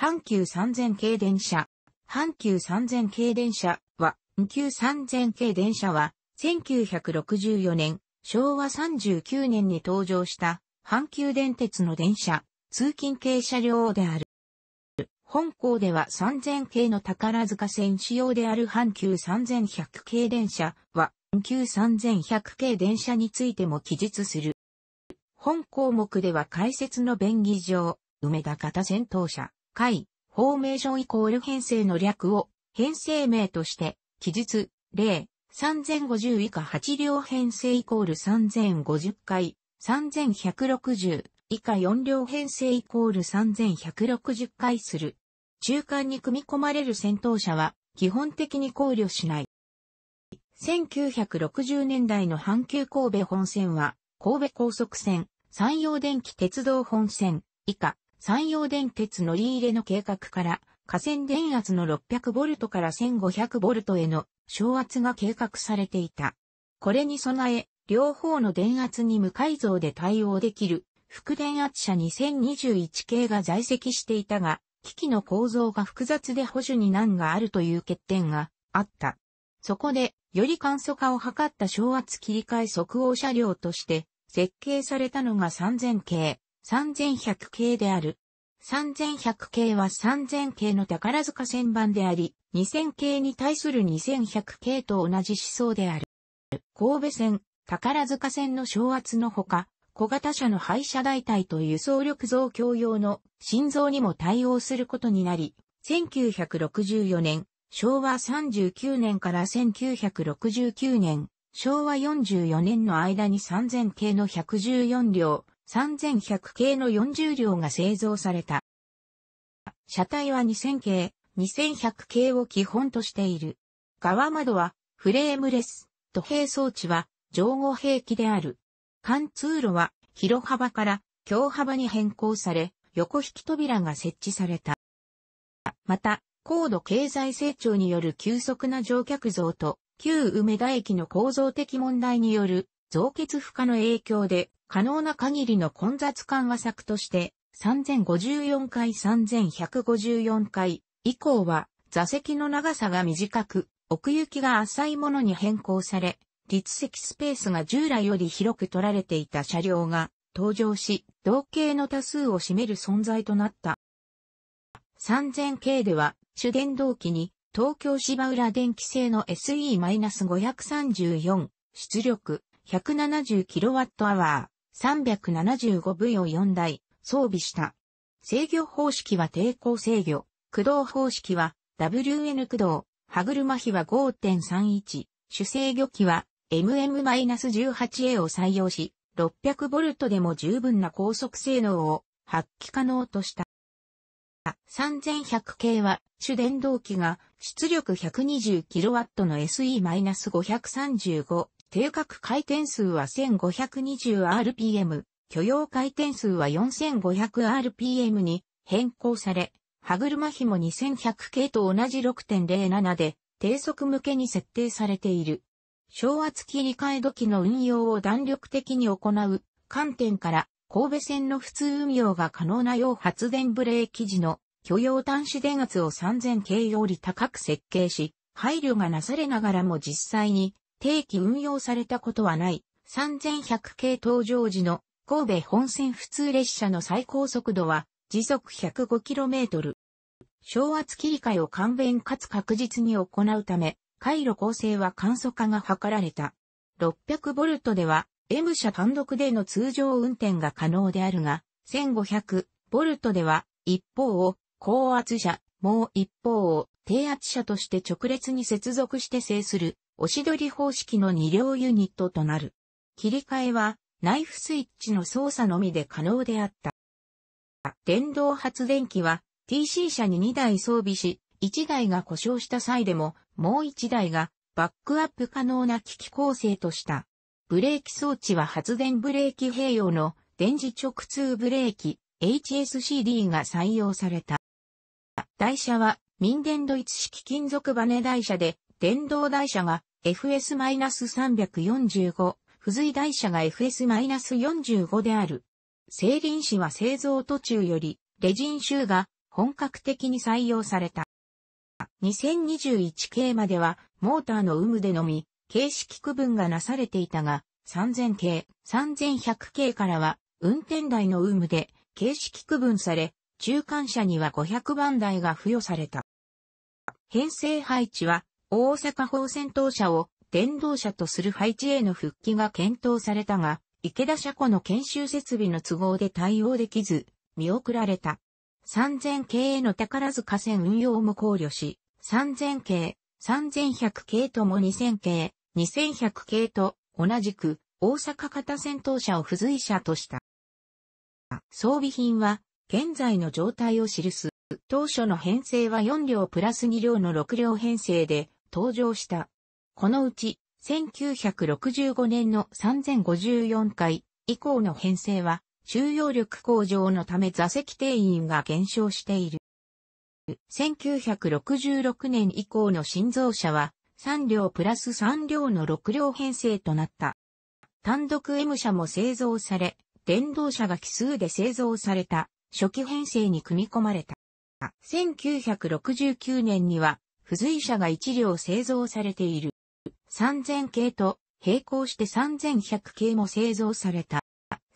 阪急3000系電車。阪急3000系電車は、急3000系電車は、1964年、昭和39年に登場した阪急電鉄の電車、通勤系車両である。本校では3000系の宝塚線仕様である阪急3100系電車は、旧3100系電車についても記述する。本項目では解説の便宜上、梅田方戦闘車、回、フォーメーションイコール編成の略を、編成名として、記述、例、3050以下8両編成イコール3050回、3160以下4両編成イコール3160回する。中間に組み込まれる戦闘車は基本的に考慮しない。1960年代の阪急神戸本線は神戸高速線、山陽電気鉄道本線以下山陽電鉄乗り入れの計画から、河川電圧の 600V から 1500V への昇圧が計画されていた。これに備え、両方の電圧に無改造で対応できる、副電圧車2021系が在籍していたが、機器の構造が複雑で補助に難があるという欠点があった。そこで、より簡素化を図った昇圧切り替え即応車両として、設計されたのが3000系。3100系である。3100系は3000系の宝塚旋盤であり、2000系に対する2100系と同じ思想である。神戸線、宝塚線の昇圧のほか、小型車の廃車代替と輸送力増強用の心臓にも対応することになり、1964年、昭和39年から1969年、昭和44年の間に3000系の114両、3100系の40両が製造された。車体は2000系、2100系を基本としている。側窓はフレームレス、土平装置は上後兵器である。貫通路は広幅から強幅に変更され、横引き扉が設置された。また、高度経済成長による急速な乗客増と、旧梅田駅の構造的問題による増結負荷の影響で可能な限りの混雑緩和策として、3054回3154回以降は、座席の長さが短く、奥行きが浅いものに変更され、立席スペースが従来より広く取られていた車両が登場し、同型の多数を占める存在となった。3000系では、主電動機に東京芝浦電気製の SE-534 出力 170kWh 375部を4台装備した。制御方式は抵抗制御、駆動方式は WN 駆動、歯車比は5.31、主制御機は MM-18A を採用し、600V でも十分な高速性能を発揮可能とした。3100系は主電動機が出力 120kW の SE-535 定格回転数は 1520rpm、許容回転数は 4500rpm に変更され、歯車比も2100系と同じ6.07で低速向けに設定されている。昇圧切り替え時の運用を弾力的に行う観点から神戸線の普通運用が可能なよう発電ブレーキ時の許容端子電圧を3000系より高く設計し、配慮がなされながらも実際に定期運用されたことはない3100系登場時の神戸本線普通列車の最高速度は時速 105km。昭和切り替えを簡便かつ確実に行うため、回路構成は簡素化が図られた。600ボルトでは M 車単独での通常運転が可能であるが、1500ボルトでは一方を高圧車、もう一方を低圧車として直列に接続して制する押し取り方式の2両ユニットとなる。切り替えは、ナイフスイッチの操作のみで可能であった。電動発電機は TC 車に2台装備し、1台が故障した際でも、もう1台がバックアップ可能な機器構成とした。ブレーキ装置は発電ブレーキ併用の電磁直通ブレーキ HSCD が採用された。台車は民電ドイツ式金属バネ台車で電動台車が FS-345、付随台車が FS-45 である。成林市は製造途中より、レジン州が本格的に採用された。2021系までは、モーターの有無でのみ、形式区分がなされていたが、3000系、3100系からは、運転台の有無で、形式区分され、中間車には500番台が付与された。編成配置は、大阪砲戦闘車を電動車とする配置への復帰が検討されたが、池田車庫の研修設備の都合で対応できず、見送られた。3000系への宝塚線運用も考慮し、3000系、3100系とも2000系、2100系と同じく大阪型戦闘車を付随車とした。装備品は現在の状態を記す。当初の編成は4両プラス2両の6両編成で、登場した。このうち、1965年の3054回以降の編成は、収容力向上のため座席定員が減少している。1966年以降の新造車は、3両プラス3両の6両編成となった。単独 M 車も製造され、電動車が奇数で製造された初期編成に組み込まれた。1969年には付随車が1両製造されている。3000系と並行して3100系も製造された。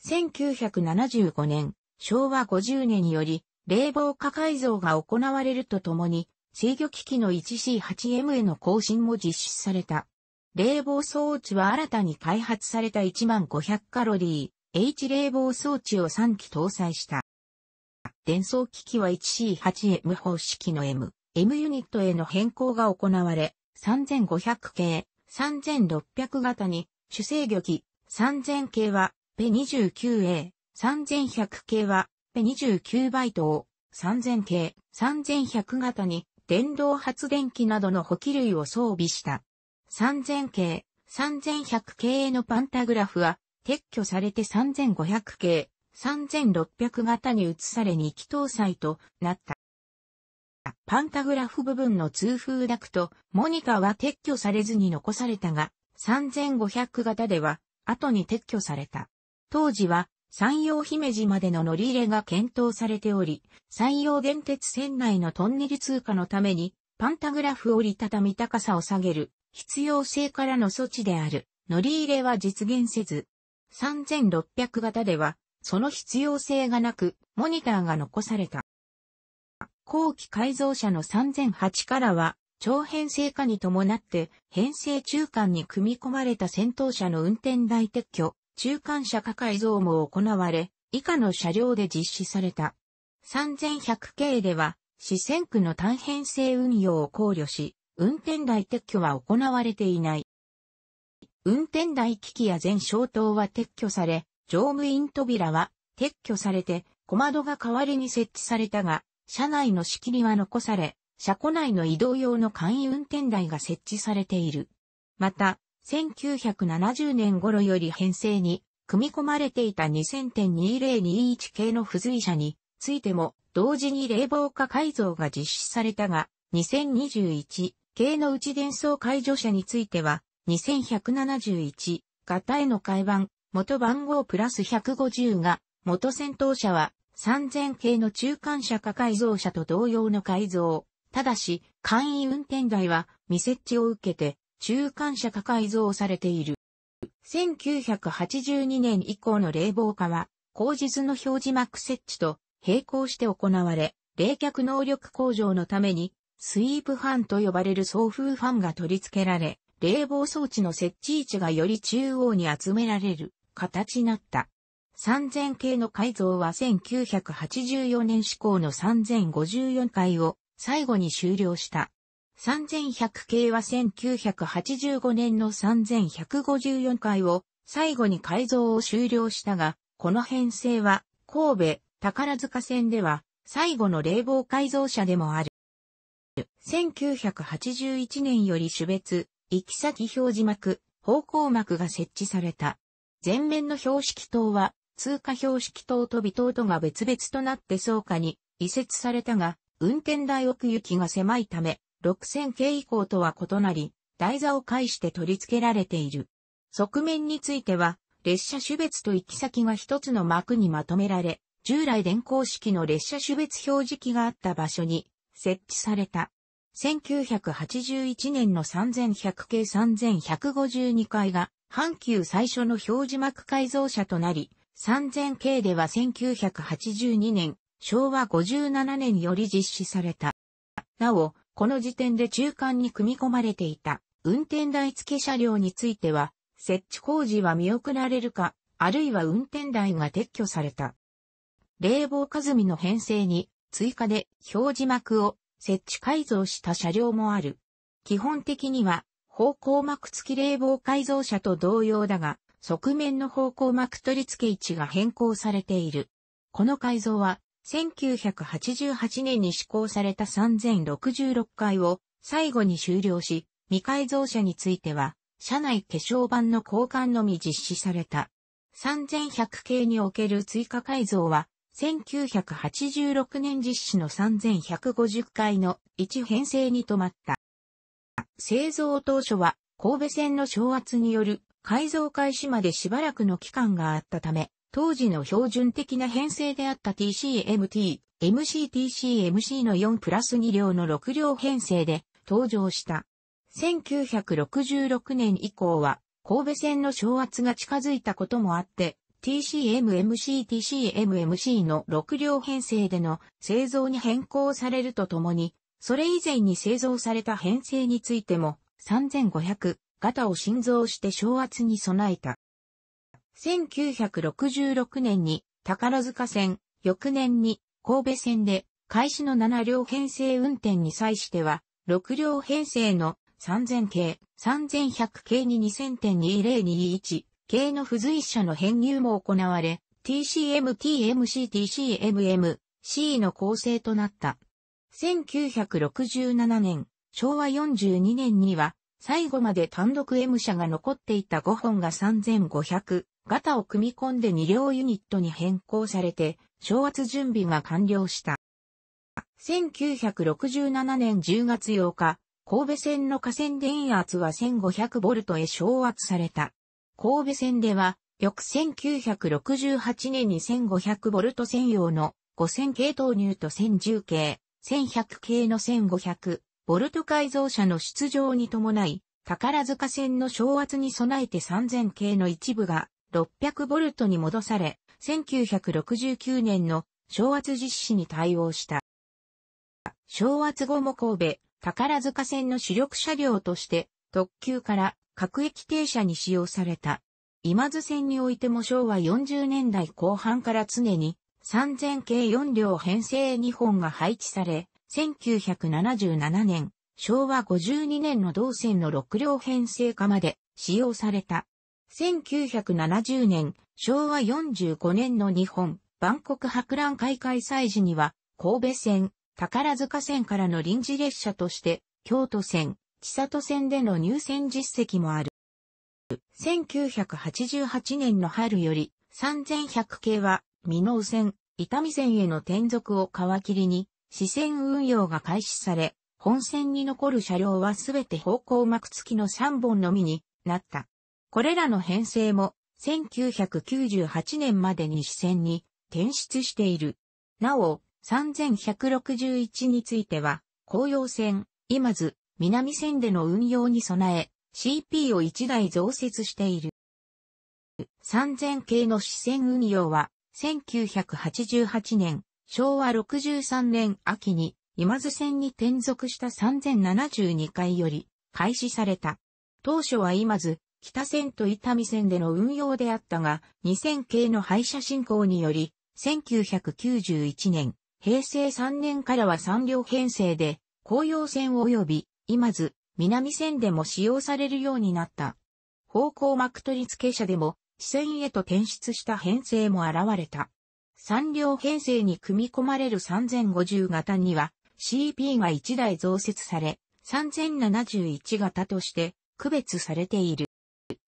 1975年、昭和50年により、冷房化改造が行われるとともに、制御機器の 1C8M への更新も実施された。冷房装置は新たに開発された1500カロリー、H 冷房装置を3機搭載した。電装機器は 1C8M 方式の M、M ユニットへの変更が行われ、3500系、3600型に主制御機、3000系はペ2 9 a 3100系はペ2 9バイトを、3000系、3100型に電動発電機などの補給類を装備した。3000系、3100系のパンタグラフは撤去されて3500系、3600型に移され2機搭載となった。パンタグラフ部分の通風ダクト、モニカは撤去されずに残されたが、3500型では後に撤去された。当時は山陽姫路までの乗り入れが検討されており、山陽電鉄線内のトンネル通過のために、パンタグラフ折りたたみ高さを下げる必要性からの措置である乗り入れは実現せず、3600型ではその必要性がなくモニターが残された。後期改造車の3008からは、長編成化に伴って、編成中間に組み込まれた戦闘車の運転台撤去、中間車化改造も行われ、以下の車両で実施された。3100系では、四川区の単編成運用を考慮し、運転台撤去は行われていない。運転台機器や全消灯は撤去され、乗務員扉は撤去されて、小窓が代わりに設置されたが、車内の仕切りは残され、車庫内の移動用の簡易運転台が設置されている。また、1970年頃より編成に組み込まれていた2000.2021系の付随車についても同時に冷房化改造が実施されたが、2021系の内伝送解除車については2171型への改版元番号プラス150が元先頭車は3000系の中間車下改造車と同様の改造。ただし、簡易運転台は未設置を受けて、中間車下改造されている。1982年以降の冷房化は、後日の表示幕設置と並行して行われ、冷却能力向上のために、スイープファンと呼ばれる送風ファンが取り付けられ、冷房装置の設置位置がより中央に集められる形になった。3000系の改造は1984年施行の3054回を最後に終了した。3100系は1985年の3154回を最後に改造を終了したが、この編成は神戸宝塚線では最後の冷房改造車でもある。1981年より種別、行き先表示幕、方向幕が設置された。前面の標識灯は通貨標識等と尾灯とが別々となって倉加に移設されたが、運転台奥行きが狭いため、6000系以降とは異なり、台座を介して取り付けられている。側面については、列車種別と行き先が一つの幕にまとめられ、従来電光式の列車種別表示器があった場所に設置された。1981年の3100系3152階が阪急最初の表示幕改造車となり、3000系では1982年、昭和57年より実施された。なお、この時点で中間に組み込まれていた運転台付車両については、設置工事は見送られるか、あるいは運転台が撤去された。冷房かずみの編成に追加で表示幕を設置改造した車両もある。基本的には方向幕付き冷房改造車と同様だが、側面の方向膜取り付け位置が変更されている。この改造は、1988年に施行された3066回を最後に終了し、未改造車については、車内化粧板の交換のみ実施された。3100系における追加改造は、1986年実施の3150回の置編成に止まった。製造当初は神戸線の昇圧による改造開始までしばらくの期間があったため、当時の標準的な編成であった TCMT、MCTCMC の4プラス2両の6両編成で登場した。1966年以降は神戸線の昇圧が近づいたこともあって、TCMMCTCMMC の6両編成での製造に変更されるとともに、それ以前に製造された編成についても3500、ガタを心臓して昇圧に備えた。1966年に宝塚線、翌年に神戸線で開始の7両編成運転に際しては、6両編成の3000系、3100系に2000.2021系の付随車の編入も行われ、TCM、TMC、TCMM、C の構成となった。1967年、昭和42年には最後まで単独 M 社が残っていた5本が3500型を組み込んで2両ユニットに変更されて、昇圧準備が完了した。1967年10月8日、神戸線の河川電圧は 1500V へ昇圧された。神戸線では、翌1968年に 1500V 専用の5000系投入と1010系、1100系の1500、ボルト改造車の出場に伴い、宝塚線の昇圧に備えて3000系の一部が600ボルトに戻され、1969年の昇圧実施に対応した。昇圧後も神戸、宝塚線の主力車両として特急から各駅停車に使用された。今津線においても昭和40年代後半から常に3000系4両編成2本が配置され、1977年、昭和52年の同線の6両編成化まで使用された。1970年、昭和45年の日本、万国博覧会開催時には、神戸線、宝塚線からの臨時列車として、京都線、千里線での入線実績もある。1988年の春より、3100系は、美濃線、伊丹線への転属を皮切りに、支線運用が開始され、本線に残る車両はすべて方向幕付きの3本のみになった。これらの編成も1998年までに支線に転出している。なお、3161については、紅葉線、今津、南線での運用に備え、CP を1台増設している。3000系の支線運用は、1988年、昭和63年秋に今津線に転属した3072回より開始された。当初は今津、北線と伊丹線での運用であったが、2000系の廃車進行により、1991年、平成3年からは3両編成で、紅葉線及び、今津、南線でも使用されるようになった。方向幕取り付け車でも、支線へと転出した編成も現れた。3両編成に組み込まれる3050型には CP が1台増設され、3071型として区別されている。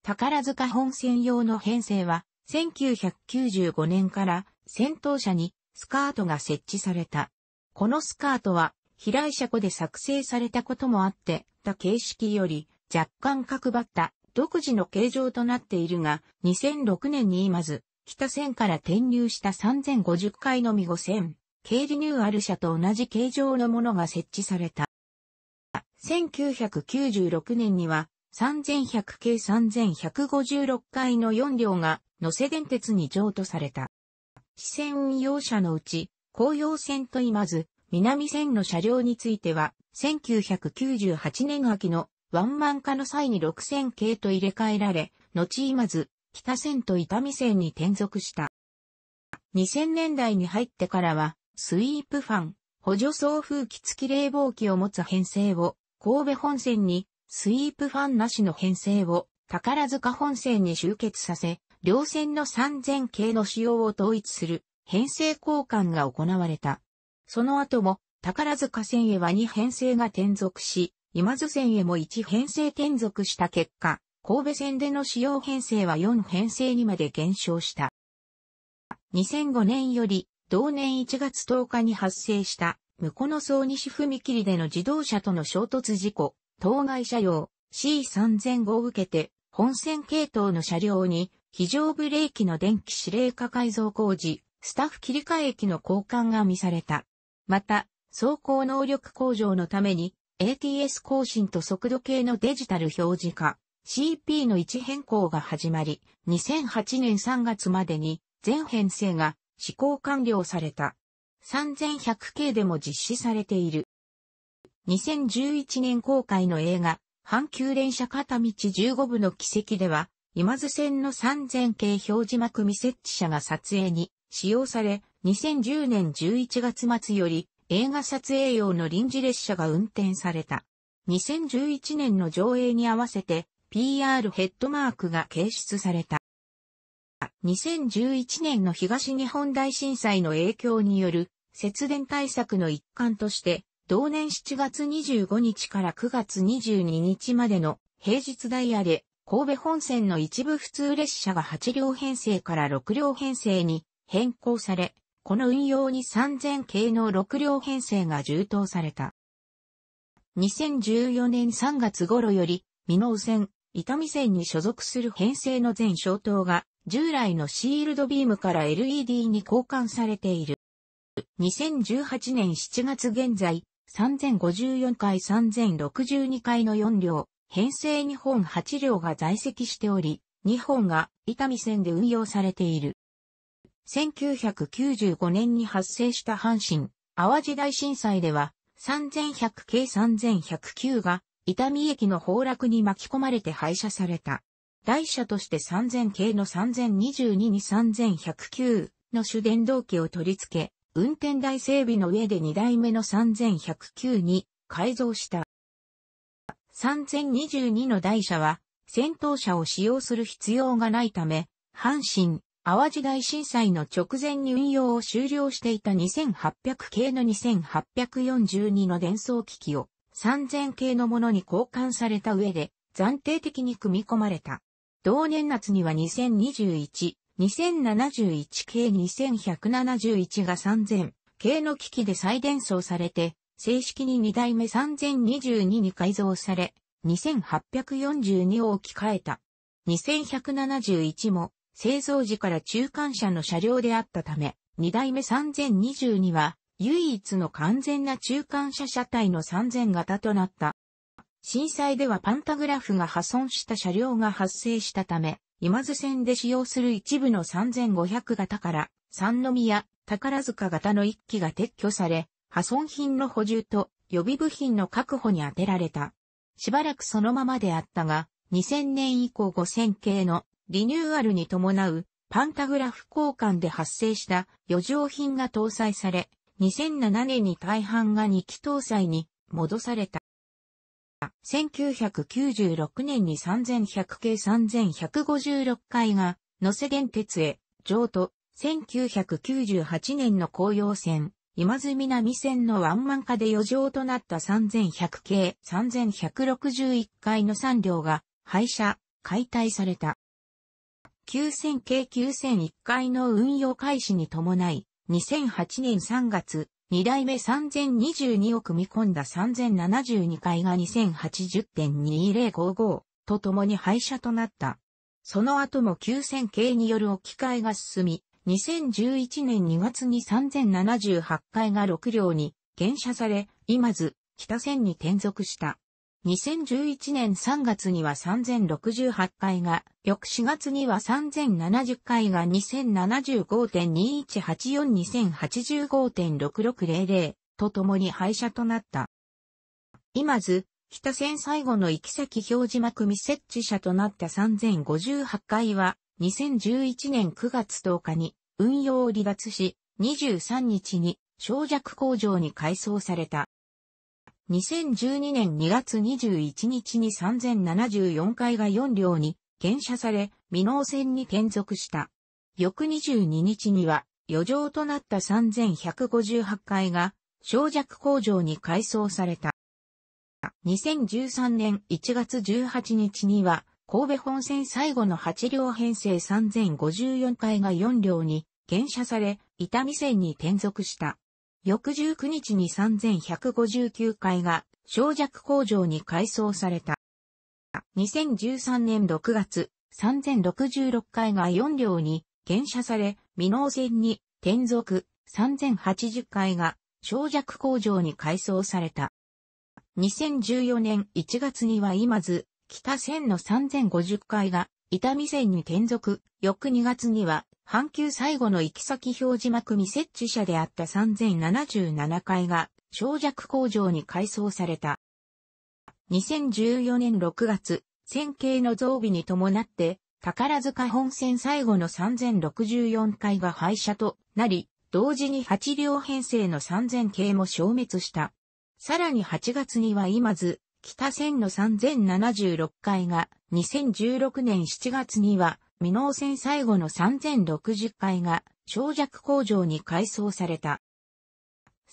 宝塚本線用の編成は、1995年から先頭車にスカートが設置された。このスカートは、飛来車庫で作成されたこともあって、た形式より若干角張った独自の形状となっているが、2006年に今ず、北線から転入した3050回のみ5線、軽リニューアル車と同じ形状のものが設置された。1996年には3100系3156回の4両が野瀬電鉄に譲渡された。支線運用車のうち、紅葉線といまず、南線の車両については、1998年秋のワンマン化の際に6000系と入れ替えられ、後まず、北線と伊丹線に転属した。2000年代に入ってからは、スイープファン、補助送風機付き冷房機を持つ編成を、神戸本線に、スイープファンなしの編成を、宝塚本線に集結させ、両線の3000系の仕様を統一する、編成交換が行われた。その後も、宝塚線へは2編成が転属し、今津線へも1編成転属した結果、神戸線での使用編成は4編成にまで減少した。2005年より同年1月10日に発生した向この総西踏切での自動車との衝突事故、当該車両 C3005 を受けて本線系統の車両に非常ブレーキの電気指令化改造工事、スタッフ切り替え機の交換が見された。また、走行能力向上のために ATS 更新と速度計のデジタル表示化、CP の位置変更が始まり、2008年3月までに全編成が施行完了された。3100系でも実施されている。2011年公開の映画、阪急電車片道15部の軌跡では、今津線の3000系表示幕未設置車が撮影に使用され、2010年11月末より映画撮影用の臨時列車が運転された。2011年の上映に合わせて PR ヘッドマークが掲出された。2011年の東日本大震災の影響による節電対策の一環として、同年7月25日から9月22日までの平日ダイヤで、神戸本線の一部普通列車が8両編成から6両編成に変更され、この運用に3000系の6両編成が充当された。2014年3月頃より、美濃線、伊丹線に所属する編成の全小灯が、従来のシールドビームから LED に交換されている。2018年7月現在、3054回3062回の4両、編成2本8両が在籍しており、2本が伊丹線で運用されている。1995年に発生した阪神、淡路大震災では、3100系3109が伊丹駅の崩落に巻き込まれて廃車された。台車として3000系の3022に3109の主電動機を取り付け、運転台整備の上で2台目の3109に改造した。3022の台車は、戦闘車を使用する必要がないため、阪神、淡路大震災の直前に運用を終了していた2800系の2842の伝送機器を3000系のものに交換された上で、暫定的に組み込まれた。同年夏には2021、2071系2171が3000系の機器で再伝送されて、正式に2代目3022に改造され、2842を置き換えた。2171も製造時から中間車の車両であったため、2代目3022は唯一の完全な中間車車体の3000型となった。震災ではパンタグラフが破損した車両が発生したため、今津線で使用する一部の3500型から三宮、宝塚型の1機が撤去され、破損品の補充と予備部品の確保に充てられた。しばらくそのままであったが、2000年以降5000系のリニューアルに伴うパンタグラフ交換で発生した余剰品が搭載され、2007年に大半が2期搭載に戻された。1996年に3100系3156回が野瀬電鉄へ上と1998年の紅葉線今津南線のワンマン化で余剰となった3100系3161回の3両が廃車、解体された。9000系9001回の運用開始に伴い、2008年3月、2代目3022を組み込んだ3072回が2080.2055と共に廃車となった。その後も9000系による置き換えが進み、2011年2月に3078回が6両に減車され、今津、北線に転属した。2011年3月には3068回が、翌4月には3070回が2075.21842085.6600と共に廃車となった。今ず、北線最後の行き先表示幕未設置車となった3058回は、2011年9月10日に運用を離脱し、23日に小弱工場に改装された。2012年2月21日に3074回が4両に減車され、未納線に転属した。翌22日には、余剰となった3158回が、小弱工場に改装された。2013年1月18日には、神戸本線最後の8両編成3054回が4両に減車され、伊丹線に転属した。翌19日に3159階が、小弱工場に改装された。2013年6月、3066階が4両に、減車され、未納線に、転属、3080階が、小弱工場に改装された。2014年1月には今津、北線の3050階が、伊丹線に転属、翌2月には阪急最後の行き先表示幕未設置者であった3077階が、小弱工場に改装された。2014年6月、線形の増備に伴って、宝塚本線最後の3064階が廃車となり、同時に8両編成の3000系も消滅した。さらに8月には今津、北線の3076階が、2016年7月には未納戦最後の3060階が、小弱工場に改装された。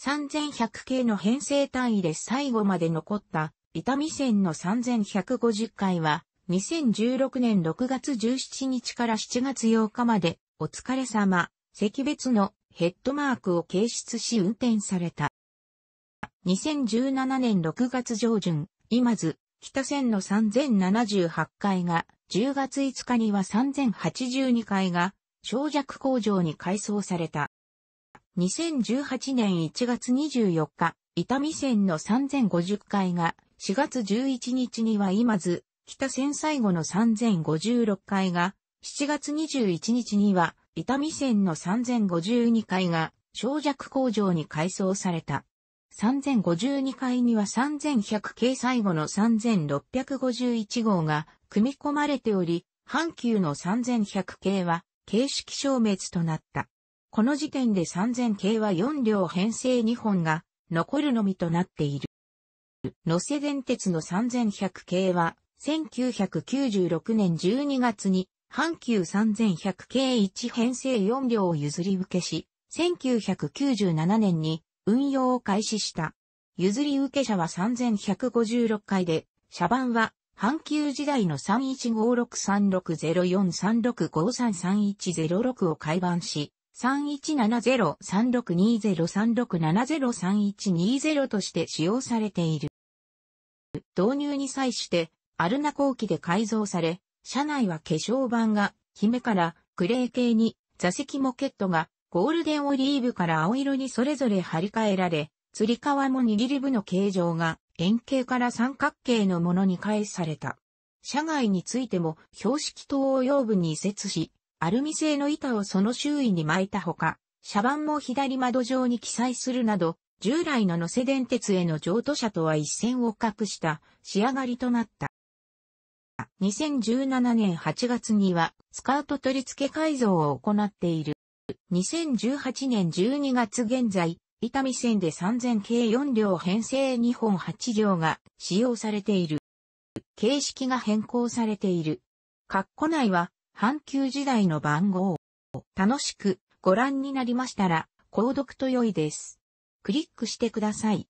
3100系の編成単位で最後まで残った、伊丹線の3150回は、2016年6月17日から7月8日まで、お疲れ様、席別のヘッドマークを掲出し運転された。2017年6月上旬、今津、北線の3078回が、10月5日には3082階が、小弱工場に改装された。2018年1月24日、伊丹線の3050階が、4月11日には今津、北線最後の3056階が、7月21日には、伊丹線の3052階が、小弱工場に改装された。3052階には3100系最後の3651号が組み込まれており、阪急の3100系は形式消滅となった。この時点で3000系は4両編成2本が残るのみとなっている。野瀬電鉄の3100系は1996年12月に阪急3100系1編成4両を譲り受けし、1997年に運用を開始した。譲り受け者は3156回で、社番は、阪急時代の3156360436533106を改版し、3170362036703120として使用されている。導入に際して、アルナ後期で改造され、車内は化粧板が、姫から、クレー系に、座席モケットが、ゴールデンオリーブから青色にそれぞれ張り替えられ、吊り革も握り部の形状が円形から三角形のものに返された。車外についても標識灯を用部に移設し、アルミ製の板をその周囲に巻いたほか、車番も左窓上に記載するなど、従来の乗せ電鉄への譲渡車とは一線を画した仕上がりとなった。2017年8月にはスカート取り付け改造を行っている。2018年12月現在、伊丹線で3000系4両編成2本8両が使用されている。形式が変更されている。括弧内は、阪急時代の番号。楽しくご覧になりましたら、購読と良いです。クリックしてください。